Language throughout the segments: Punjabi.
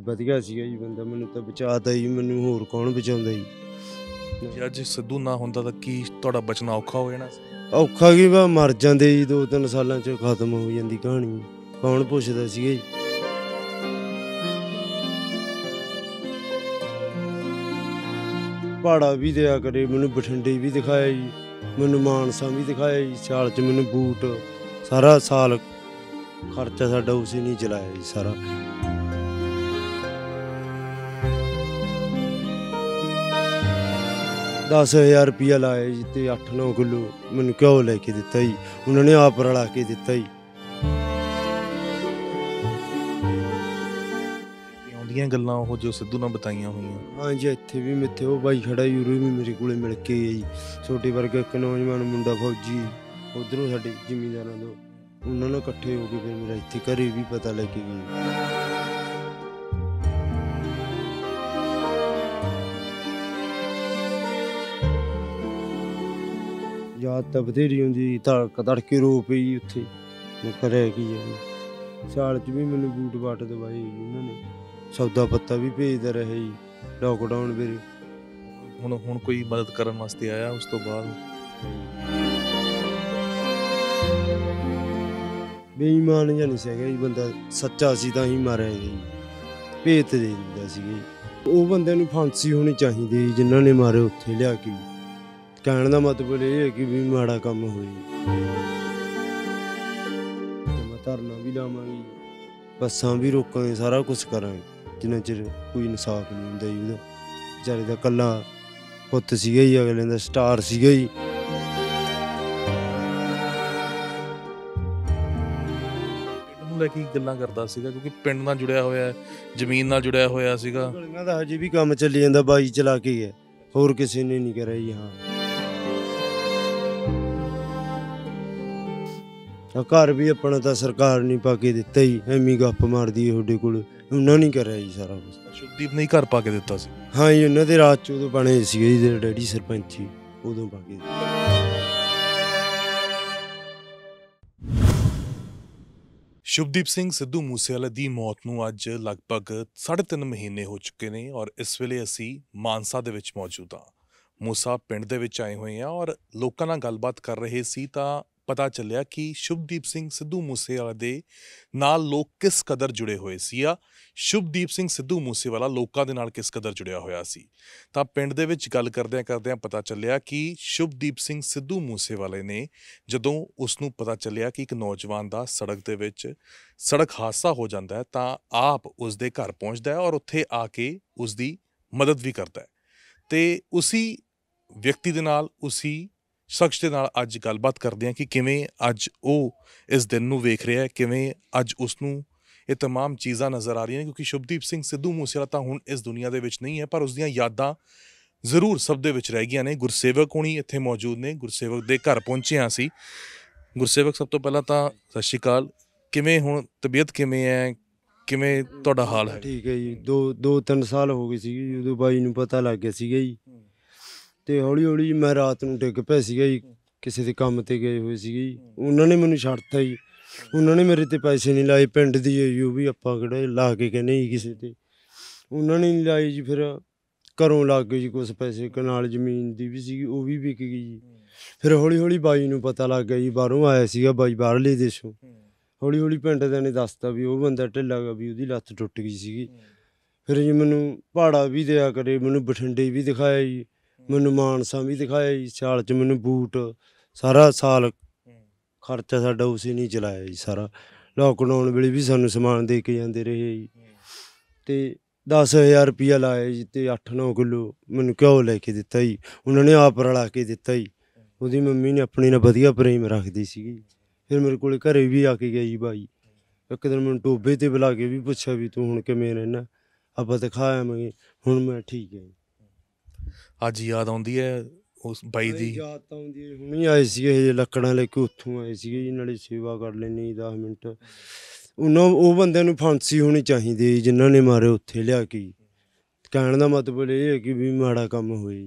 ਵਧੀਆ ਸੀਗਾ ਜੀ ਬੰਦਾ ਮੈਨੂੰ ਤਾਂ ਬਚਾਤਾ ਜੀ ਮੈਨੂੰ ਹੋਰ ਕੌਣ ਬਚਾਉਂਦਾ ਜੀ ਜੇ ਅੱਜ ਸਿੱਧੂ ਨਾ ਹੁੰਦਾ ਤਾਂ ਕੀ ਤੁਹਾਡਾ ਬਚਣਾ ਔਖਾ ਹੋ ਜਾਣਾ ਸੀ ਔਖਾ ਕੀ ਵਾ ਮਰ ਜਾਂਦੇ ਜੀ ਦੋ ਤਿੰਨ ਸਾਲਾਂ ਚ ਖਤਮ ਹੋ ਜਾਂਦੀ ਕਹਾਣੀ ਕੌਣ ਪੁੱਛਦਾ ਸੀਗਾ ਜੀ ਪਾੜਾ ਵੀ ਦਿਆ ਕਰੇ ਮੈਨੂੰ ਬਠਿੰਡੇ ਵੀ ਦਿਖਾਇਆ ਜੀ ਮੈਨੂੰ ਮਾਨਸਾ ਵੀ ਦਿਖਾਇਆ ਜੀ ਸਾਲ ਚ ਮੈਨੂੰ ਬੂਟ ਸਾਰਾ ਸਾਲ ਖਰਚਾ ਸਾਡਾ ਉਸੇ ਨਹੀਂ ਚਲਾਇਆ ਜੀ ਸਾਰਾ 10000 ਰੁਪਿਆ ਲਾਏ ਜੀ ਤੇ 8-9 ਕਿਲੋ ਮੈਨੂੰ ਕਿਉਂ ਲੈ ਕੇ ਦਿੱਤਾ ਜੀ ਉਹਨਾਂ ਨੇ ਆਪ ਰਲਾ ਕੇ ਦਿੱਤਾ ਜੀ ਜਿਹੜੀਆਂ ਗੱਲਾਂ ਉਹ ਜੋ ਸਿੱਧੂ ਨਾਲ ਬਤਾਈਆਂ ਹੋਈਆਂ ਹਾਂਜੀ ਇੱਥੇ ਵੀ ਮਿੱਥੇ ਉਹ ਬਾਈ ਖੜਾ ਯੂਰੋ ਵੀ ਮੇਰੇ ਕੋਲੇ ਮਿਲ ਕੇ ਆਈ ਛੋਟੇ ਵਰਗੇ ਇੱਕ ਨੌਜਵਾਨ ਮੁੰਡਾ ਫੌਜੀ ਉਧਰੋਂ ਸਾਡੇ ਜ਼ਿਮੀਂਦਾਰਾਂ ਤੋਂ ਉਹਨਾਂ ਨਾਲ ਇਕੱਠੇ ਹੋ ਕੇ ਫਿਰ ਮੇਰਾ ਇੱਥੇ ਘਰੇ ਵੀ ਪਤਾ ਲੱਗ ਗਿਆ ਰਾਤ ਤਾਂ ਬਥੇਰੀ ਹੁੰਦੀ ਧੜਕ ਧੜਕੇ ਰੋ ਪਈ ਉੱਥੇ ਮੈਂ ਕਰਿਆ ਕੀ ਜੀ ਸਾਲ ਚ ਵੀ ਮੈਨੂੰ ਬੂਟ ਬਾਟ ਦਵਾਈ ਉਹਨਾਂ ਨੇ ਸੌਦਾ ਪੱਤਾ ਵੀ ਭੇਜਦਾ ਰਹੇ ਜੀ ਲੋਕਡਾਊਨ ਵੀ ਹੁਣ ਹੁਣ ਕੋਈ ਮਦਦ ਕਰਨ ਵਾਸਤੇ ਆਇਆ ਉਸ ਤੋਂ ਬਾਅਦ ਬੇਈਮਾਨ ਜਾਂ ਨਹੀਂ ਸੀਗਾ ਇਹ ਬੰਦਾ ਸੱਚਾ ਸੀ ਤਾਂ ਹੀ ਮਾਰਿਆ ਜੀ ਭੇਤ ਦੇ ਦਿੰਦਾ ਸੀ ਉਹ ਬੰਦੇ ਨੂੰ ਫਾਂਸੀ ਹੋਣੀ ਚਾਹੀਦੀ ਜਿਨ੍ਹਾਂ ਨੇ ਮਾਰੇ ਉੱਥੇ ਲਿਆ ਕੇ ਕਹਿਣ ਦਾ ਮਤਲਬ ਇਹ ਹੈ ਕਿ ਵੀ ਮਾੜਾ ਕੰਮ ਤੇ ਮਤਰ ਧਰਨਾ ਵੀ ਲਾਵਾਂਗੇ ਬੱਸਾਂ ਵੀ ਰੋਕਾਂਗੇ ਸਾਰਾ ਕੁਝ ਕਰਾਂਗੇ ਜਿੰਨਾ ਚਿਰ ਕੋਈ ਇਨਸਾਫ ਨਹੀਂ ਹੁੰਦਾ ਜੀ ਉਹਦਾ ਵਿਚਾਰੇ ਦਾ ਕੱਲਾ ਪੁੱਤ ਸੀਗਾ ਹੀ ਅਗਲੇ ਦਾ ਸਟਾਰ ਸੀਗਾ ਹੀ ਲੈ ਕੇ ਗੱਲਾਂ ਕਰਦਾ ਸੀਗਾ ਕਿਉਂਕਿ ਪਿੰਡ ਨਾਲ ਜੁੜਿਆ ਹੋਇਆ ਹੈ ਜ਼ਮੀਨ ਨਾਲ ਜੁੜਿਆ ਹੋਇਆ ਸੀਗਾ ਗਲੀਆਂ ਦਾ ਹਜੇ ਵੀ ਕੰਮ ਚੱਲੀ ਜਾਂਦਾ ਬਾਈ ਚਲਾ ਕੇ ਹੈ ਹੋਰ ਕਿਸੇ ਨੇ ਨਹੀਂ ਕਰਿਆ ਜੀ ਹਾਂ ਆ ਘਰ ਵੀ ਆਪਣਾ ਤਾਂ ਸਰਕਾਰ ਨਹੀਂ ਪਾ ਕੇ ਦਿੱਤਾ ਹੀ ਐਵੇਂ ਗੱਪ ਮਾਰਦੀ ਏ ਤੁਹਾਡੇ ਕੋਲ ਉਹਨਾਂ ਨਹੀਂ ਕਰਿਆ ਜੀ ਸਾਰਾ ਕੁਝ ਸ਼ੁਭਦੀਪ ਨੇ ਘਰ ਪਾ ਕੇ ਦਿੱਤਾ ਸੀ ਹਾਂ ਜੀ ਉਹਨਾਂ ਦੇ ਰਾਤ ਚ ਉਦੋਂ ਬਣੇ ਸੀਗੇ ਜੀ ਜਿਹੜੇ ਡੈਡੀ ਸਰਪੰਚੀ ਉਦੋਂ ਪਾ ਕੇ ਸ਼ੁਭਦੀਪ ਸਿੰਘ ਸਿੱਧੂ ਮੂਸੇਵਾਲਾ ਦੀ ਮੌਤ ਨੂੰ ਅੱਜ ਲਗਭਗ 3.5 ਮਹੀਨੇ ਹੋ ਚੁੱਕੇ ਨੇ ਔਰ ਇਸ ਵੇਲੇ ਅਸੀਂ ਮਾਨਸਾ ਦੇ ਵਿੱਚ ਮੌਜੂਦ ਹਾਂ ਮੂਸਾ ਪਿੰਡ ਦੇ ਵਿੱਚ ਆਏ ਹੋਏ ਆ ਔਰ ਲੋਕਾਂ ਨਾਲ ਗੱਲਬਾਤ ਕਰ ਰਹੇ ਸੀ ਤਾਂ ਪਤਾ ਚੱਲਿਆ ਕਿ ਸ਼ੁਭਦੀਪ ਸਿੰਘ ਸਿੱਧੂ ਮੂਸੇਵਾਲਾ ਦੇ ਨਾਲ ਲੋਕ ਕਿਸ ਕਦਰ ਜੁੜੇ ਹੋਏ ਸੀ ਆ ਸ਼ੁਭਦੀਪ ਸਿੰਘ ਸਿੱਧੂ ਮੂਸੇਵਾਲਾ ਲੋਕਾਂ ਦੇ ਨਾਲ ਕਿਸ ਕਦਰ ਜੁੜਿਆ ਹੋਇਆ ਸੀ ਤਾਂ ਪਿੰਡ ਦੇ ਵਿੱਚ ਗੱਲ ਕਰਦਿਆਂ ਕਰਦਿਆਂ ਪਤਾ ਚੱਲਿਆ ਕਿ ਸ਼ੁਭਦੀਪ ਸਿੰਘ ਸਿੱਧੂ ਮੂਸੇਵਾਲੇ ਨੇ ਜਦੋਂ ਉਸ ਨੂੰ ਪਤਾ ਚੱਲਿਆ ਕਿ ਇੱਕ ਨੌਜਵਾਨ ਦਾ ਸੜਕ ਦੇ ਵਿੱਚ ਸੜਕ ਹਾਦਸਾ ਹੋ ਜਾਂਦਾ ਹੈ ਤਾਂ ਆਪ ਉਸ ਦੇ ਘਰ ਪਹੁੰਚਦਾ ਹੈ ਔਰ ਉੱਥੇ ਆ ਕੇ ਉਸ ਦੀ ਮਦਦ ਵੀ ਕਰਦਾ ਹੈ ਤੇ ਉਸੇ ਵਿਅਕਤੀ ਦੇ ਨਾਲ ਉਸੇ ਸ਼ਖਸ ਦੇ ਨਾਲ ਅੱਜ ਗੱਲਬਾਤ ਕਰਦੇ ਹਾਂ ਕਿ ਕਿਵੇਂ ਅੱਜ ਉਹ ਇਸ ਦਿਨ ਨੂੰ ਵੇਖ ਰਿਹਾ ਹੈ ਕਿਵੇਂ ਅੱਜ ਉਸ ਨੂੰ ਇਹ तमाम ਚੀਜ਼ਾਂ ਨਜ਼ਰ ਆ ਰਹੀਆਂ ਨੇ ਕਿਉਂਕਿ ਸ਼ੁਭਦੀਪ ਸਿੰਘ ਸਿੱਧੂ ਮੂਸੇਵਾਲਾ ਤਾਂ ਹੁਣ ਇਸ ਦੁਨੀਆ ਦੇ ਵਿੱਚ ਨਹੀਂ ਹੈ ਪਰ ਉਸ ਦੀਆਂ ਯਾਦਾਂ ਜ਼ਰੂਰ ਸਭ ਦੇ ਵਿੱਚ ਰਹਿ ਗਈਆਂ ਨੇ ਗੁਰਸੇਵਕ ਹੁਣੀ ਇੱਥੇ ਮੌਜੂਦ ਨੇ ਗੁਰਸੇਵਕ ਦੇ ਘਰ ਪਹੁੰਚੇ ਆ ਸੀ ਗੁਰਸੇਵਕ ਸਭ ਤੋਂ ਪਹਿਲਾਂ ਤਾਂ ਸਤਿ ਸ਼੍ਰੀ ਅਕਾਲ ਕਿਵੇਂ ਹੁਣ ਤਬੀਅਤ ਕਿਵੇਂ ਹੈ ਕਿਵੇਂ ਤੁਹਾਡਾ ਹਾਲ ਹੈ ਠੀਕ ਹੈ ਜੀ 2 2 3 ਸਾਲ ਹੋ ਗਏ ਸੀ ਜਦੋਂ ਬਾਈ ਨੂੰ ਪਤਾ ਲੱਗ ਗਿਆ ਸੀਗਾ ਜੀ ਤੇ ਹੌਲੀ ਹੌਲੀ ਮੈਂ ਰਾਤ ਨੂੰ ਡਿੱਗ ਪਿਆ ਸੀਗਾ ਜੀ ਕਿਸੇ ਦੇ ਕੰਮ ਤੇ ਗਏ ਹੋਏ ਸੀਗੇ ਜੀ ਉਹਨਾਂ ਨੇ ਮੈਨੂੰ ਛੱਡਤਾ ਜੀ ਉਹਨਾਂ ਨੇ ਮੇਰੇ ਤੇ ਪੈਸੇ ਨਹੀਂ ਲਾਏ ਪਿੰਡ ਦੀ ਯੂ ਵੀ ਆਪਾਂ ਕਿਹੜਾ ਲਾ ਕੇ ਕਹਿੰਦੇ ਜੀ ਕਿਸੇ ਤੇ ਉਹਨਾਂ ਨੇ ਨਹੀਂ ਲਾਏ ਜੀ ਫਿਰ ਘਰੋਂ ਲੱਗ ਗਏ ਜੀ ਕੁਝ ਪੈਸੇ ਕਨਾਲ ਜ਼ਮੀਨ ਦੀ ਵੀ ਸੀਗੀ ਉਹ ਵੀ ਵਿਕ ਗਈ ਜੀ ਫਿਰ ਹੌਲੀ ਹੌਲੀ ਬਾਈ ਨੂੰ ਪਤਾ ਲੱਗ ਗਿਆ ਜੀ ਬਾਹਰੋਂ ਆਇਆ ਸੀਗਾ ਬਾਈ ਬਾਹਰਲੇ ਦੇਸ਼ੋਂ ਹੌਲੀ ਹੌਲੀ ਪਿੰਡ ਦੇ ਨੇ ਦੱਸਤਾ ਵੀ ਉਹ ਬੰਦਾ ਢਿੱਲਾ ਗਿਆ ਵੀ ਉਹਦੀ ਲੱਤ ਟੁੱਟ ਗਈ ਸੀਗੀ ਫਿਰ ਜੀ ਮੈਨੂੰ ਪਹਾੜਾ ਵੀ ਦਿਆ ਕਰੇ ਮੈਨੂੰ ਬਠਿੰਡੇ ਵੀ ਦਿਖਾਇਆ ਜੀ ਮੈਨੂੰ ਮਾਨਸਾ ਵੀ ਦਿਖਾਇਆ ਜੀ ਸਾਲ ਚ ਮੈਨੂੰ ਬੂਟ ਸਾਰਾ ਸਾਲ ਖਰਚਾ ਸਾਡਾ ਉਸੇ ਨਹੀਂ ਚਲਾਇਆ ਜੀ ਸਾਰਾ ਲੋਕਡਾਊਨ ਵੇਲੇ ਵੀ ਸਾਨੂੰ ਸਮਾਨ ਦੇ ਕੇ ਜਾਂਦੇ ਰਹੇ ਜੀ ਤੇ 10000 ਰੁਪਿਆ ਲਾਇਆ ਜੀ ਤੇ 8-9 ਕਿਲੋ ਮੈਨੂੰ ਕਿਉਂ ਲੈ ਕੇ ਦਿੱਤਾ ਜੀ ਉਹਨਾਂ ਨੇ ਆਪ ਰਲਾ ਕੇ ਦਿੱਤਾ ਜੀ ਉਹਦੀ ਮੰਮੀ ਨੇ ਆਪਣੀ ਨਾਲ ਵਧੀਆ ਪ੍ਰੇਮ ਰੱਖਦੀ ਸੀਗੀ ਫਿਰ ਮੇਰੇ ਕੋਲੇ ਘਰੇ ਵੀ ਆ ਕੇ ਗਿਆ ਜੀ ਬਾਈ ਇੱਕ ਦਿਨ ਮੈਨੂੰ ਟੋਬੇ ਤੇ ਬੁਲਾ ਕੇ ਵੀ ਪੁੱਛਿਆ ਵੀ ਤੂੰ ਹੁਣ ਕਿਵੇਂ ਰਹਿਣਾ ਆਪਾਂ ਦਿਖਾਇਆ ਮੈਂ ਹੁਣ ਮੈਂ ਠੀਕ ਹਾਂ ਅੱਜ ਯਾਦ ਆਉਂਦੀ ਹੈ ਉਸ ਬਾਈ ਦੀ ਯਾਦ ਤਾਂ ਆਉਂਦੀ ਹੈ ਹੁਣੀ ਆਏ ਸੀ ਇਹ ਲੱਕੜਾਂ ਲੈ ਕੇ ਉੱਥੋਂ ਆਏ ਸੀ ਜੀ ਨਾਲੇ ਸੇਵਾ ਕਰ ਲੈਣੀ 10 ਮਿੰਟ ਉਹਨਾਂ ਉਹ ਬੰਦਿਆਂ ਨੂੰ ਫਾਂਸੀ ਹੋਣੀ ਚਾਹੀਦੀ ਜਿਨ੍ਹਾਂ ਨੇ ਮਾਰੇ ਉੱਥੇ ਲਿਆ ਕੇ ਕਹਿਣ ਦਾ ਮਤਲਬ ਇਹ ਹੈ ਕਿ ਵੀ ਮਾੜਾ ਕੰਮ ਹੋਈ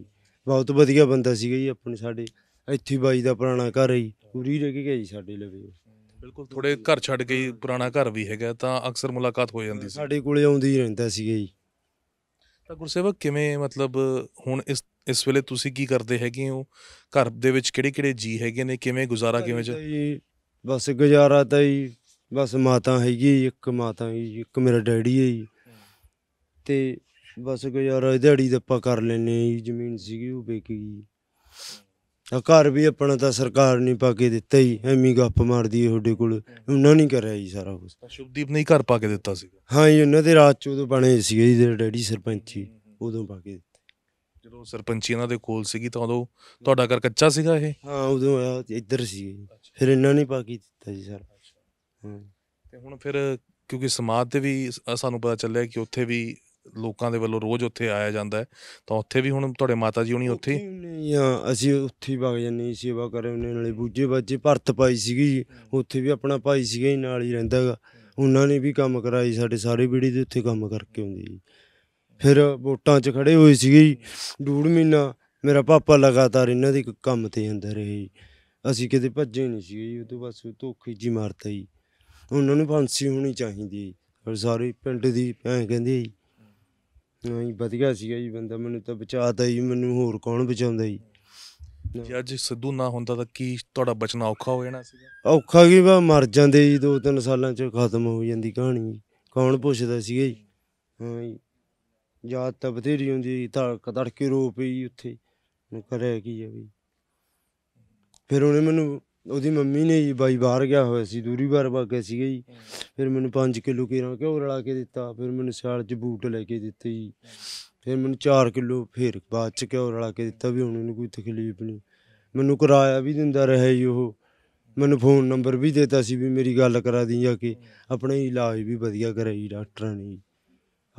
ਬਹੁਤ ਵਧੀਆ ਬੰਦਾ ਸੀਗਾ ਜੀ ਆਪਣੇ ਸਾਡੇ ਇੱਥੇ ਬਾਈ ਦਾ ਪੁਰਾਣਾ ਘਰ ਹੈ ਪੂਰੀ ਰਹਿ ਕੇ ਗਈ ਜੀ ਸਾਡੇ ਲਵੇ ਬਿਲਕੁਲ ਥੋੜੇ ਘਰ ਛੱਡ ਗਈ ਪੁਰਾਣਾ ਘਰ ਵੀ ਹੈਗਾ ਤਾਂ ਅਕਸਰ ਮੁਲਾਕਾਤ ਹੋ ਜਾਂਦੀ ਸੀ ਸਾਡੇ ਕੋਲੇ ਆਉਂਦੀ ਰਹਿੰਦਾ ਸੀਗਾ ਜੀ ਤਾਂ ਗੁਰਸੇਵਕ ਕਿਵੇਂ ਮਤਲਬ ਹੁਣ ਇਸ ਇਸ ਵੇਲੇ ਤੁਸੀਂ ਕੀ ਕਰਦੇ ਹੈਗੇ ਹੋ ਘਰ ਦੇ ਵਿੱਚ ਕਿਹੜੇ ਕਿਹੜੇ ਜੀ ਹੈਗੇ ਨੇ ਕਿਵੇਂ ਗੁਜ਼ਾਰਾ ਕਿਵੇਂ ਚ ਬਸ ਗੁਜ਼ਾਰਾ ਤਾਂ ਹੀ ਬਸ ਮਾਤਾ ਹੈਗੀ ਇੱਕ ਮਾਤਾ ਹੈ ਇੱਕ ਮੇਰਾ ਡੈਡੀ ਹੈ ਜੀ ਤੇ ਬਸ ਗੁਜ਼ਾਰਾ ਦਿਹਾੜੀ ਦਾ ਆਪਾਂ ਕਰ ਲੈਨੇ ਜੀ ਜ਼ਮੀਨ ਸੀਗੀ ਉਹ ਵੇਚੀ ਆ ਘਰ ਵੀ ਆਪਣਾ ਤਾਂ ਸਰਕਾਰ ਨਹੀਂ ਪਾ ਕੇ ਦਿੱਤਾ ਹੀ ਐਵੇਂ ਗੱਪ ਮਾਰਦੀ ਏ ਤੁਹਾਡੇ ਕੋਲ ਉਹਨਾਂ ਨਹੀਂ ਕਰਿਆ ਜੀ ਸਾਰਾ ਕੁਝ ਸ਼ੁਭਦੀਪ ਨੇ ਹੀ ਘਰ ਪਾ ਕੇ ਦਿੱਤਾ ਸੀ ਹਾਂ ਜੀ ਉਹਨਾਂ ਦੇ ਰਾਜ ਚ ਉਦੋਂ ਬਣੇ ਸੀ ਜੀ ਦੇ ਡੈਡੀ ਸਰਪੰਚੀ ਉਦੋਂ ਪਾ ਕੇ ਦਿੱਤਾ। ਜਦੋਂ ਸਰਪੰਚੀ ਇਹਨਾਂ ਦੇ ਕੋਲ ਸੀਗੀ ਤਾਂ ਉਦੋਂ ਤੁਹਾਡਾ ਘਰ ਕੱਚਾ ਸੀਗਾ ਇਹ ਹਾਂ ਉਦੋਂ ਇੱਧਰ ਸੀ ਫਿਰ ਇਹਨਾਂ ਨੇ ਪਾ ਕੇ ਦਿੱਤਾ ਜੀ ਸਰ ਹਾਂ ਤੇ ਹੁਣ ਫਿਰ ਕਿਉਂਕਿ ਸਮਾਜ ਤੇ ਵੀ ਸਾਨੂੰ ਪਤਾ ਚੱਲਿਆ ਕਿ ਉੱਥੇ ਵੀ ਲੋਕਾਂ ਦੇ ਵੱਲੋਂ ਰੋਜ਼ ਉੱਥੇ ਆਇਆ ਜਾਂਦਾ ਹੈ ਤਾਂ ਉੱਥੇ ਵੀ ਹੁਣ ਤੁਹਾਡੇ ਮਾਤਾ ਜੀ ਹੁਣੀ ਉੱਥੇ ਨਹੀਂ ਆ, ਅਸੀਂ ਉੱਥੇ ਹੀ ਵਗ ਜਾਂਦੇ ਸੀ ਸੇਵਾ ਕਰ ਉਹਨੇ ਨਾਲੇ ਬੂਝੇ ਬਾਜੇ ਭਰਤ ਪਾਈ ਸੀਗੀ ਉੱਥੇ ਵੀ ਆਪਣਾ ਭਾਈ ਸੀਗਾ ਹੀ ਨਾਲ ਹੀ ਰਹਿੰਦਾ ਗਾ ਉਹਨਾਂ ਨੇ ਵੀ ਕੰਮ ਕਰਾਈ ਸਾਡੇ ਸਾਰੇ ਬੀੜੀ ਦੇ ਉੱਥੇ ਕੰਮ ਕਰਕੇ ਆਉਂਦੇ ਜੀ ਫਿਰ ਵੋਟਾਂ 'ਚ ਖੜੇ ਹੋਏ ਸੀਗੇ ਜੀ ਡੂੜ ਮਹੀਨਾ ਮੇਰਾ ਪਾਪਾ ਲਗਾਤਾਰ ਇਹਨਾਂ ਦੇ ਕੰਮ ਤੇ ਜਾਂਦਾ ਰਹੇ ਅਸੀਂ ਕਿਤੇ ਭੱਜੇ ਨਹੀਂ ਸੀਗੇ ਜੀ ਉਹ ਤੋਂ ਬਸ ਧੋਖੀ ਜੀ ਮਾਰਤਾ ਜੀ ਉਹਨਾਂ ਨੂੰ ਫਾਂਸੀ ਹੋਣੀ ਚਾਹੀਦੀ ਜੀ। ਸਾਰੇ ਪਿੰਡ ਦੀ ਭੈਣ ਕਹਿੰਦੀ ਜੀ ਨਹੀਂ ਵਧੀਆ ਸੀਗਾ ਜੀ ਬੰਦਾ ਮੈਨੂੰ ਤਾਂ ਬਚਾਤਾ ਜੀ ਮੈਨੂੰ ਹੋਰ ਕੌਣ ਬਚਾਉਂਦਾ ਜੀ ਜੇ ਅੱਜ ਸਿੱਧੂ ਨਾ ਹੁੰਦਾ ਤਾਂ ਕੀ ਤੁਹਾਡਾ ਬਚਣਾ ਔਖਾ ਹੋ ਜਾਣਾ ਸੀਗਾ ਔਖਾ ਕੀ ਬਾ ਮਰ ਜਾਂਦੇ ਜੀ ਦੋ ਤਿੰਨ ਸਾਲਾਂ ਚ ਖਤਮ ਹੋ ਜਾਂਦੀ ਕਹਾਣੀ ਕੌਣ ਪੁੱਛਦਾ ਸੀਗਾ ਜੀ ਹਾਂ ਜੀ ਯਾਦ ਤਾਂ ਬਥੇਰੀ ਹੁੰਦੀ ਜੀ, ਧੜਕ ਧੜਕੇ ਰੋ ਉੱਥੇ ਹੁਣ ਕਰਿਆ ਕੀ ਜੀ ਵੀ ਫਿਰ ਉਹਨੇ ਮੈਨੂੰ ਉਹਦੀ ਮੰਮੀ ਨੇ ਜੀ ਬਾਈ ਬਾਹਰ ਗਿਆ ਹੋਇਆ ਸੀ ਦੂਰੀ ਬਾਰ ਕੇ ਸੀਗਾ ਜੀ ਫਿਰ ਮੈਨੂੰ 5 ਕਿਲੋ ਕੇਰਾਂ ਘਿਓ ਰਲਾ ਕੇ ਦਿੱਤਾ ਫਿਰ ਮੈਨੂੰ ਸਾਲ 'ਚ ਬੂਟ ਲੈ ਕੇ ਦਿੱਤੇ ਜੀ ਫਿਰ ਮੈਨੂੰ 4 ਕਿਲੋ ਫਿਰ ਬਾਅਦ 'ਚ ਘਿਓ ਰਲਾ ਕੇ ਦਿੱਤਾ ਵੀ ਹੁਣ ਇਹਨੂੰ ਕੋਈ ਤਕਲੀਫ ਨਹੀਂ ਮੈਨੂੰ ਕਰਾਇਆ ਵੀ ਦਿੰਦਾ ਰਿਹਾ ਜੀ ਉਹ ਮੈਨੂੰ ਫੋਨ ਨੰਬਰ ਵੀ ਦਿੱਤਾ ਸੀ ਵੀ ਮੇਰੀ ਗੱਲ ਕਰਾ ਦੀ ਜਾ ਕੇ ਆਪਣੇ ਇਲਾਜ ਵੀ ਵਧੀਆ ਕਰਾਈ ਡਾਕਟਰਾਂ ਨੇ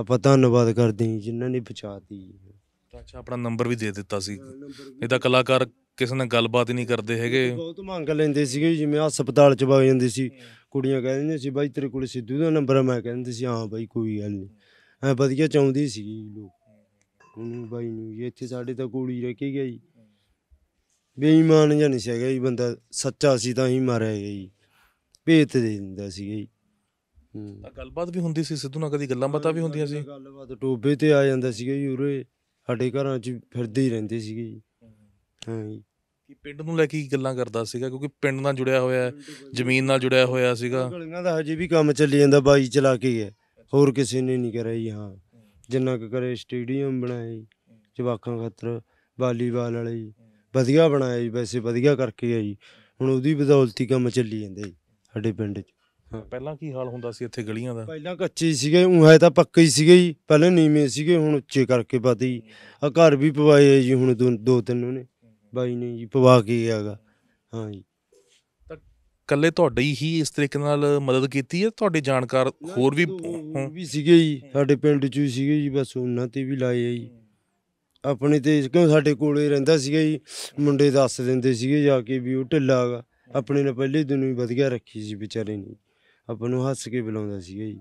ਆਪਾਂ ਧੰਨਵਾਦ ਕਰਦੇ ਹਾਂ ਜਿਨ੍ਹਾਂ ਨੇ ਬਚਾਤੀ ਅੱਛਾ ਆਪਣਾ ਨੰਬਰ ਵੀ ਦੇ ਦਿੱਤਾ ਸੀ ਇਹਦਾ ਕਲਾਕਾਰ ਕਿਸੇ ਨਾਲ ਗੱਲਬਾਤ ਹੀ ਨਹੀਂ ਕਰਦੇ ਹੈਗੇ ਬਹੁਤ ਮੰਗ ਲੈਂਦੇ ਸੀਗੇ ਜਿਵੇਂ ਹਸਪਤਾਲ ਚ ਵਗ ਜਾਂਦੇ ਸੀ ਕੁੜੀਆਂ ਕਹਿੰਦੀਆਂ ਸੀ ਬਾਈ ਤੇਰੇ ਕੋਲ ਸਿੱਧੂ ਦਾ ਨੰਬਰ ਮੈਂ ਕਹਿੰਦੀ ਸੀ ਹਾਂ ਬਾਈ ਕੋਈ ਗੱਲ ਨਹੀਂ ਐ ਵਧੀਆ ਚਾਹੁੰਦੀ ਸੀ ਲੋਕ ਉਹਨੂੰ ਬਾਈ ਨੂੰ ਇੱਥੇ ਸਾਡੇ ਤਾਂ ਕੁੜੀ ਰਹਿ ਕੇ ਗਈ ਬੇਈਮਾਨ ਜਾਂ ਨਹੀਂ ਸੀਗਾ ਜੀ ਬੰਦਾ ਸੱਚਾ ਸੀ ਤਾਂ ਹੀ ਮਾਰਿਆ ਗਿਆ ਜੀ ਭੇਤ ਦੇ ਦਿੰਦਾ ਸੀਗਾ ਜੀ ਤਾਂ ਗੱਲਬਾਤ ਵੀ ਹੁੰਦੀ ਸੀ ਸਿੱਧੂ ਨਾਲ ਕਦੀ ਗੱਲਾਂ ਬਾਤਾਂ ਵੀ ਹੁੰਦੀਆਂ ਸੀ ਗੱਲਬਾਤ ਟੋਬੇ ਤੇ ਆ ਜਾਂਦਾ ਸੀਗਾ ਜੀ ਉਰੇ ਸਾਡੇ ਘਰਾਂ 'ਚ ਫਿਰਦੇ ਹੀ ਰਹਿੰਦੇ ਸੀਗੇ ਜੀ ਹਾਂ ਜੀ ਕਿ ਪਿੰਡ ਨੂੰ ਲੈ ਕੇ ਕੀ ਗੱਲਾਂ ਕਰਦਾ ਸੀਗਾ ਕਿਉਂਕਿ ਪਿੰਡ ਨਾਲ ਜੁੜਿਆ ਹੋਇਆ ਹੈ ਜ਼ਮੀਨ ਨਾਲ ਜੁੜਿਆ ਹੋਇਆ ਸੀਗਾ ਗਲੀਆਂ ਦਾ ਹਜੇ ਵੀ ਕੰਮ ਚੱਲੀ ਜਾਂਦਾ ਬਾਈ ਚਲਾ ਕੇ ਹੈ ਹੋਰ ਕਿਸੇ ਨੇ ਨਹੀਂ ਕਰਿਆ ਜੀ ਹਾਂ ਜਿੰਨਾ ਕੁ ਕਰੇ ਸਟੇਡੀਅਮ ਬਣਾਏ ਜਵਾਕਾਂ ਖਾਤਰ ਵਾਲੀਬਾਲ ਵਾਲੇ ਜੀ ਵਧੀਆ ਬਣਾਇਆ ਜੀ ਵੈਸੇ ਵਧੀਆ ਕਰਕੇ ਆ ਜੀ ਹੁਣ ਉਹਦੀ ਬਦੌਲਤੀ ਕੰਮ ਚੱਲੀ ਜਾਂਦਾ ਜੀ ਸਾਡੇ ਪਿੰਡ 'ਚ ਪਹਿਲਾਂ ਕੀ ਹਾਲ ਹੁੰਦਾ ਸੀ ਇੱਥੇ ਗਲੀਆਂ ਦਾ ਪਹਿਲਾਂ ਕੱਚੇ ਸੀਗੇ ਉਹ ਹੈ ਤਾਂ ਪੱਕੇ ਹੀ ਸੀਗੇ ਜੀ ਪਹਿਲਾਂ ਨੀਵੇਂ ਸੀਗੇ ਹੁਣ ਉੱਚੇ ਕਰਕੇ ਪਾਤੀ ਆ ਘਰ ਵੀ ਪਵਾਏ ਜੀ ਹੁਣ ਦੋ ਤਿੰਨ ਉਹਨੇ ਬਾਈ ਨੇ ਜੀ ਪਵਾ ਕੇ ਆਗਾ ਹਾਂ ਜੀ ਤਾਂ ਕੱਲੇ ਤੁਹਾਡੇ ਹੀ ਇਸ ਤਰੀਕੇ ਨਾਲ ਮਦਦ ਕੀਤੀ ਹੈ ਤੁਹਾਡੇ ਜਾਣਕਾਰ ਹੋਰ ਵੀ ਵੀ ਸੀਗੇ ਜੀ ਸਾਡੇ ਪਿੰਡ ਚ ਵੀ ਸੀਗੇ ਜੀ ਬਸ ਉਹਨਾਂ ਤੇ ਵੀ ਲਾਏ ਆ ਜੀ ਆਪਣੇ ਤੇ ਕਿਉਂ ਸਾਡੇ ਕੋਲੇ ਰਹਿੰਦਾ ਸੀਗਾ ਜੀ ਮੁੰਡੇ ਦੱਸ ਦਿੰਦੇ ਸੀਗੇ ਜਾ ਕੇ ਵੀ ਉਹ ਢਿੱਲਾ ਆਪਣੇ ਨੇ ਪਹਿਲੇ ਦਿਨ ਹੀ ਵਧੀਆ ਰੱਖੀ ਸੀ ਵਿਚਾਰੇ ਨੇ ਆਪਾਂ ਨੂੰ ਹੱਸ ਕੇ ਬੁਲਾਉਂਦਾ ਸੀਗਾ ਜੀ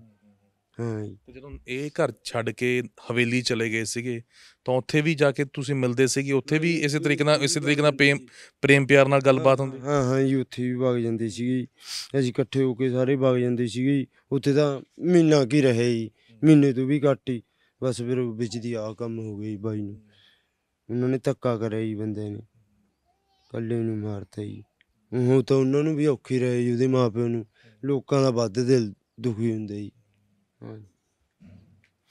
ਹਾਂ ਜੀ ਤੇ ਜਦੋਂ ਇਹ ਘਰ ਛੱਡ ਕੇ ਹਵੇਲੀ ਚਲੇ ਗਏ ਸੀਗੇ ਤਾਂ ਉੱਥੇ ਵੀ ਜਾ ਕੇ ਤੁਸੀਂ ਮਿਲਦੇ ਸੀਗੇ ਉੱਥੇ ਵੀ ਇਸੇ ਤਰੀਕੇ ਨਾਲ ਇਸੇ ਤਰੀਕੇ ਨਾਲ ਪ੍ਰੇਮ ਪ੍ਰੇਮ ਪਿਆਰ ਨਾਲ ਗੱਲਬਾਤ ਹੁੰਦੀ ਹਾਂ ਹਾਂ ਜੀ ਉੱਥੇ ਵੀ ਵਗ ਜਾਂਦੇ ਸੀਗੇ ਅਸੀਂ ਇਕੱਠੇ ਹੋ ਕੇ ਸਾਰੇ ਵਗ ਜਾਂਦੇ ਸੀਗੇ ਉੱਥੇ ਤਾਂ ਮਹੀਨਾ ਕੀ ਰਹੇ ਜੀ ਮਹੀਨੇ ਤੋਂ ਵੀ ਘੱਟ ਹੀ ਬਸ ਫਿਰ ਵਿੱਚ ਦੀ ਆ ਕੰਮ ਹੋ ਗਈ ਬਾਈ ਨੂੰ ਉਹਨਾਂ ਨੇ ਧੱਕਾ ਕਰਿਆ ਜੀ ਬੰਦੇ ਨੇ ਕੱਲੇ ਨੂੰ ਮਾਰਤਾ ਜੀ ਉਹ ਤਾਂ ਉਹਨਾਂ ਨੂੰ ਵੀ ਔਖੀ ਰਹੇ ਜੀ ਉਹਦੇ ਮਾਪਿਆਂ ਨੂੰ ਲੋਕਾਂ ਦਾ ਵੱਧ ਦਿਲ ਦੁਖੀ ਹੁੰਦੇ ਜੀ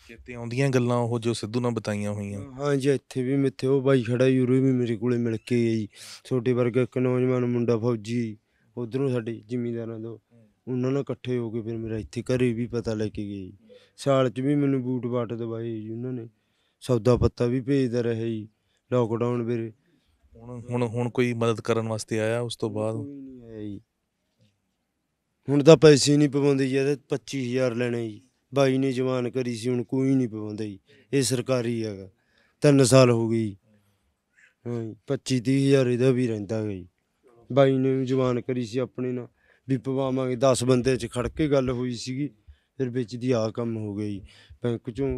ਕਿਤੇ ਆਉਂਦੀਆਂ ਗੱਲਾਂ ਉਹ ਜੋ ਸਿੱਧੂ ਨਾਲ ਬਤਾਈਆਂ ਹੋਈਆਂ ਹਾਂਜੀ ਇੱਥੇ ਵੀ ਮਿੱਥੇ ਉਹ ਬਾਈ ਖੜਾ ਯੂਰੋ ਵੀ ਮੇਰੇ ਕੋਲੇ ਮਿਲ ਕੇ ਆਈ ਛੋਟੇ ਵਰਗੇ ਇੱਕ ਨੌਜਵਾਨ ਮੁੰਡਾ ਫੌਜੀ ਉਧਰੋਂ ਸਾਡੇ ਜ਼ਿਮੀਂਦਾਰਾਂ ਤੋਂ ਉਹਨਾਂ ਨਾਲ ਇਕੱਠੇ ਹੋ ਕੇ ਫਿਰ ਮੇਰਾ ਇੱਥੇ ਘਰੇ ਵੀ ਪਤਾ ਲੈ ਕੇ ਸਾਲ 'ਚ ਵੀ ਮੈਨੂੰ ਬੂਟ ਬਾਟ ਦਵਾਏ ਜੀ ਉਹਨਾਂ ਨੇ ਸੌਦਾ ਪੱਤਾ ਵੀ ਭੇਜਦਾ ਰਹੇ ਜੀ ਲੋਕਡਾਊਨ ਵੀਰੇ ਹੁਣ ਹੁਣ ਹੁਣ ਕੋਈ ਮਦਦ ਕਰਨ ਵਾਸਤੇ ਆਇਆ ਉਸ ਤੋਂ ਬਾਅਦ ਹੁਣ ਤਾਂ ਪੈਸੇ ਨਹੀਂ ਪਵਾਉਂਦੇ ਜੀ ਇਹਦੇ 25000 ਲੈਣੇ ਜੀ ਬਾਈ ਨੇ ਜਵਾਨ ਕਰੀ ਸੀ ਹੁਣ ਕੋਈ ਨਹੀਂ ਪਵਾਉਂਦਾ ਜੀ ਇਹ ਸਰਕਾਰੀ ਹੈਗਾ ਤਿੰਨ ਸਾਲ ਹੋ ਗਈ ਹਾਂ 25 30000 ਇਹਦਾ ਵੀ ਰਹਿੰਦਾ ਹੈ ਜੀ ਬਾਈ ਨੇ ਜਵਾਨ ਕਰੀ ਸੀ ਆਪਣੇ ਨਾਲ ਵੀ ਪਵਾਵਾਂਗੇ 10 ਬੰਦੇ 'ਚ ਖੜ ਕੇ ਗੱਲ ਹੋਈ ਸੀਗੀ ਫਿਰ ਵਿੱਚ ਦੀ ਆ ਕੰਮ ਹੋ ਗਈ ਬੈਂਕ 'ਚੋਂ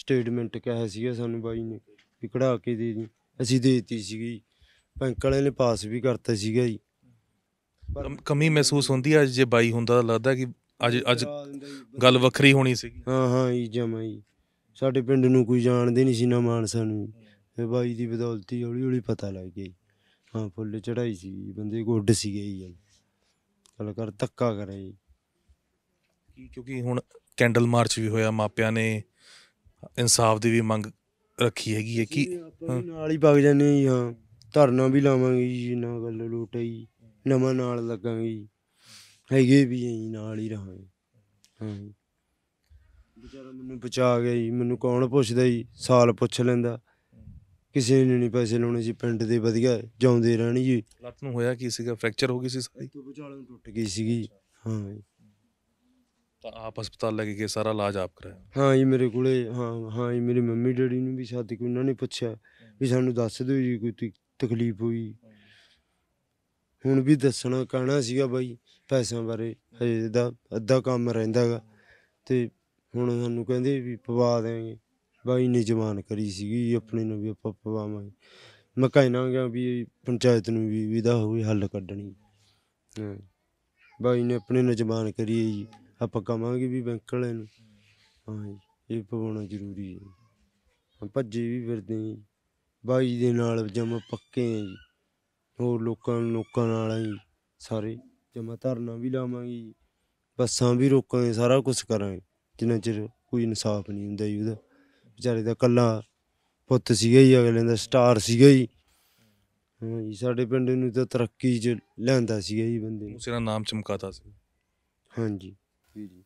ਸਟੇਟਮੈਂਟ ਕਿਹਾ ਸੀਗਾ ਸਾਨੂੰ ਬਾਈ ਨੇ ਵੀ ਕਢਾ ਕੇ ਦੇ ਜੀ ਅਸੀਂ ਦੇਤੀ ਸੀਗੀ ਬੈਂਕ ਵਾਲੇ ਨੇ ਪਾਸ ਵੀ ਕਰਤਾ ਸੀਗਾ ਜੀ ਕਮੀ ਮਹਿਸੂਸ ਹੁੰਦੀ ਹੈ ਜੇ ਬਾਈ ਹੁੰਦਾ ਲੱਗਦਾ ਕਿ ਅੱਜ ਅੱਜ ਗੱਲ ਵੱਖਰੀ ਹੋਣੀ ਸੀਗੀ ਹਾਂ ਹਾਂ ਜੀ ਜਮਾ ਜੀ ਸਾਡੇ ਪਿੰਡ ਨੂੰ ਕੋਈ ਜਾਣਦੇ ਨਹੀਂ ਸੀ ਨਾ ਮਾਨਸਾ ਨੂੰ ਤੇ ਬਾਈ ਦੀ ਬਦੌਲਤੀ ਹੌਲੀ ਹੌਲੀ ਪਤਾ ਲੱਗ ਗਿਆ ਹਾਂ ਫੁੱਲ ਚੜਾਈ ਸੀ ਬੰਦੇ ਗੁੱਡ ਸੀਗੇ ਜੀ ਚੱਲ ਕਰ ਧੱਕਾ ਕਰੇ ਜੀ ਕਿਉਂਕਿ ਹੁਣ ਕੈਂਡਲ ਮਾਰਚ ਵੀ ਹੋਇਆ ਮਾਪਿਆਂ ਨੇ ਇਨਸਾਫ ਦੀ ਵੀ ਮੰਗ ਰੱਖੀ ਹੈਗੀ ਹੈ ਕਿ ਨਾਲ ਹੀ ਪਗ ਜਾਂਦੇ ਹਾਂ ਧਰਨਾ ਵੀ ਲਾਵਾਂਗੇ ਜੀ ਨਾ ਗੱਲ ਲੋਟਾਈ ਨਵਾਂ ਨਾਲ ਲੱਗਾਂਗੇ ਜੀ ਹੈਗੇ ਵੀ ਐਂ ਨਾਲ ਹੀ ਰਹਾਂ ਹਾਂ ਵਿਚਾਰਾ ਮੈਨੂੰ ਬਚਾ ਗਿਆ ਜੀ ਮੈਨੂੰ ਕੌਣ ਪੁੱਛਦਾ ਜੀ ਸਾਲ ਪੁੱਛ ਲੈਂਦਾ ਕਿਸੇ ਨੇ ਨਹੀਂ ਪੈਸੇ ਲਾਉਣੇ ਸੀ ਪਿੰਡ ਦੇ ਵਧੀਆ ਜਾਉਂਦੇ ਰਹਿਣ ਜੀ ਲੱਤ ਨੂੰ ਹੋਇਆ ਕੀ ਸੀਗਾ ਫ੍ਰੈਕਚਰ ਹੋ ਗਈ ਸੀ ਸਾਰੀ ਤੇ ਵਿਚਾਲੇ ਨੂੰ ਟੁੱਟ ਗਈ ਸੀਗੀ ਹਾਂ ਜੀ। ਤਾਂ ਆਪ ਹਸਪਤਾਲ ਲੈ ਕੇ ਸਾਰਾ ਇਲਾਜ ਆਪ ਕਰਾਇਆ ਹਾਂ ਜੀ ਮੇਰੇ ਕੋਲੇ ਹਾਂ ਹਾਂ ਜੀ ਮੇਰੇ ਮੰਮੀ ਡੈਡੀ ਨੂੰ ਵੀ ਸਾਥ ਕਿ ਉਹਨਾਂ ਨੇ ਪੁੱਛਿਆ ਵੀ ਸਾਨੂੰ ਦੱਸ ਦਿਓ ਜੀ ਕੋਈ ਤਕਲੀਫ ਹੋਈ ਹੁਣ ਵੀ ਦੱਸਣਾ ਕਹਿਣਾ ਸੀਗਾ ਬਾਈ ਪੈਸਿਆਂ ਬਾਰੇ ਹਜੇ ਦਾ ਅੱਧਾ ਕੰਮ ਰਹਿੰਦਾਗਾ ਤੇ ਹੁਣ ਸਾਨੂੰ ਕਹਿੰਦੇ ਵੀ ਪਵਾ ਦੇਵਾਂਗੇ ਬਾਈ ਨੇ ਜ਼ਮਾਨ ਕਰੀ ਸੀਗੀ ਆਪਣੇ ਨੂੰ ਵੀ ਆਪਾਂ ਪਵਾਵਾਂਗੇ ਮੈਂ ਕਹਿਣਾ ਗਿਆ ਵੀ ਪੰਚਾਇਤ ਨੂੰ ਵੀ ਵਿਦਾ ਹੋਈ ਹੱਲ ਕੱਢਣੀ ਬਾਈ ਨੇ ਆਪਣੇ ਨੂੰ ਜ਼ਮਾਨ ਕਰੀ ਜੀ ਆਪਾਂ ਕਵਾਂਗੇ ਵੀ ਬੈਂਕ ਵਾਲੇ ਨੂੰ ਹਾਂ ਜੀ ਇਹ ਪਵਾਉਣਾ ਜ਼ਰੂਰੀ ਹੈ ਭੱਜੇ ਵੀ ਫਿਰਦੇ ਬਾਈ ਦੇ ਨਾਲ ਜਮ ਪੱਕੇ ਆ ਜੀ ਹੋਰ ਲੋਕਾਂ ਲੋਕਾਂ ਨਾਲ ਹੀ ਸਾਰੇ ਜਮਾ ਧਰਨਾ ਵੀ ਲਾਵਾਂਗੇ ਬੱਸਾਂ ਵੀ ਰੋਕਾਂਗੇ ਸਾਰਾ ਕੁਝ ਕਰਾਂਗੇ ਜਿੰਨਾ ਚਿਰ ਕੋਈ ਇਨਸਾਫ ਨਹੀਂ ਹੁੰਦਾ ਜੀ ਉਹਦਾ ਵਿਚਾਰੇ ਦਾ ਕੱਲਾ ਪੁੱਤ ਸੀਗਾ ਹੀ ਅਗਲੇ ਦਾ ਸਟਾਰ ਸੀਗਾ ਹੀ ਹਾਂ ਜੀ ਸਾਡੇ ਪਿੰਡ ਨੂੰ ਤਾਂ ਤਰੱਕੀ 'ਚ ਲਿਆਂਦਾ ਸੀਗਾ ਜੀ ਬੰਦੇ ਉਸੇ ਦਾ ਨਾਮ ਚਮਕਾਤਾ ਸੀ ਹਾਂਜੀ ਜੀ ਜੀ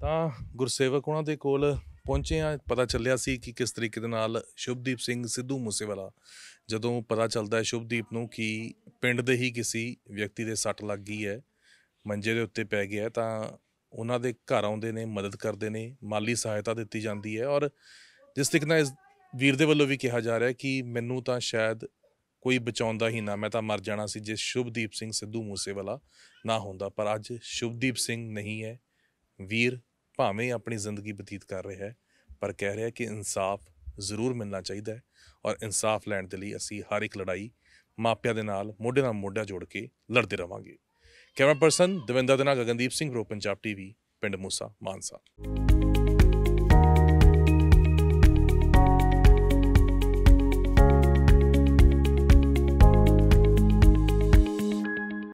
ਤਾਂ ਗੁਰਸੇਵਕ ਉਹਨਾਂ ਦੇ ਕੋਲ ਪਹੁੰਚੇ ਆ ਪਤਾ ਚੱਲਿਆ ਸੀ ਕਿ ਕਿਸ ਤਰੀਕੇ ਦੇ ਨਾਲ ਸ਼ੁਭਦੀਪ ਸਿੰਘ ਸਿੱਧੂ ਮੂਸੇਵਾਲਾ ਜਦੋਂ ਪਤਾ ਚੱਲਦਾ ਹੈ ਸ਼ੁਭਦੀਪ ਨੂੰ ਕਿ ਪਿੰਡ ਦੇ ਹੀ ਕਿਸੇ ਵਿਅਕਤੀ ਦੇ ਸੱਟ ਲੱਗ ਗਈ ਹੈ ਮੰਜੇ ਦੇ ਉੱਤੇ ਪੈ ਗਿਆ ਤਾਂ ਉਹਨਾਂ ਦੇ ਘਰ ਆਉਂਦੇ ਨੇ ਮਦਦ ਕਰਦੇ ਨੇ ਮਾਲੀ ਸਹਾਇਤਾ ਦਿੱਤੀ ਜਾਂਦੀ ਹੈ ਔਰ ਜਿਸ ਤਰੀਕੇ ਨਾਲ ਇਸ ਵੀਰ ਦੇ ਵੱਲੋਂ ਵੀ ਕਿਹਾ ਜਾ ਰਿਹਾ ਹੈ ਕਿ ਮੈਨੂੰ ਤਾਂ ਸ਼ਾਇਦ ਕੋਈ ਬਚਾਉਂਦਾ ਹੀ ਨਾ ਮੈਂ ਤਾਂ ਮਰ ਜਾਣਾ ਸੀ ਜੇ ਸ਼ੁਭਦੀਪ ਸਿੰਘ ਸਿੱਧੂ ਮੂਸੇਵਾਲਾ ਨਾ ਹੁੰਦਾ ਪਰ ਅੱਜ ਸ਼ੁਭਦੀਪ ਸਿੰਘ ਨਹੀਂ ਹੈ ਵੀਰ ਭਾਵੇਂ ਆਪਣੀ ਜ਼ਿੰਦਗੀ ਬਤੀਤ ਕਰ ਰਿਹਾ ਹੈ ਪਰ ਕਹਿ ਰਿਹਾ ਕਿ ਇਨਸਾਫ ਜ਼ਰੂਰ ਮਿਲਣਾ ਚਾਹੀਦਾ ਹੈ ਔਰ ਇਨਸਾਫ ਲੈਣ ਦੇ ਲਈ ਅਸੀਂ ਹਰ ਇੱਕ ਲੜਾਈ ਮਾਪਿਆਂ ਦੇ ਨਾਲ ਮੋਢੇ ਨਾਲ ਮੋਢਾ ਜੋੜ ਕੇ ਲੜਦੇ ਰਵਾਂਗੇ ਕੈਮਰਾ ਪਰਸਨ ਦਵਿੰਦਰ ਦਨਾ ਗਗਨਦੀਪ ਸਿੰਘ ਰੋ ਪੰਜਾਬ ਟੀਵੀ ਪਿੰਡ ਮੂਸਾ ਮਾਨਸਾ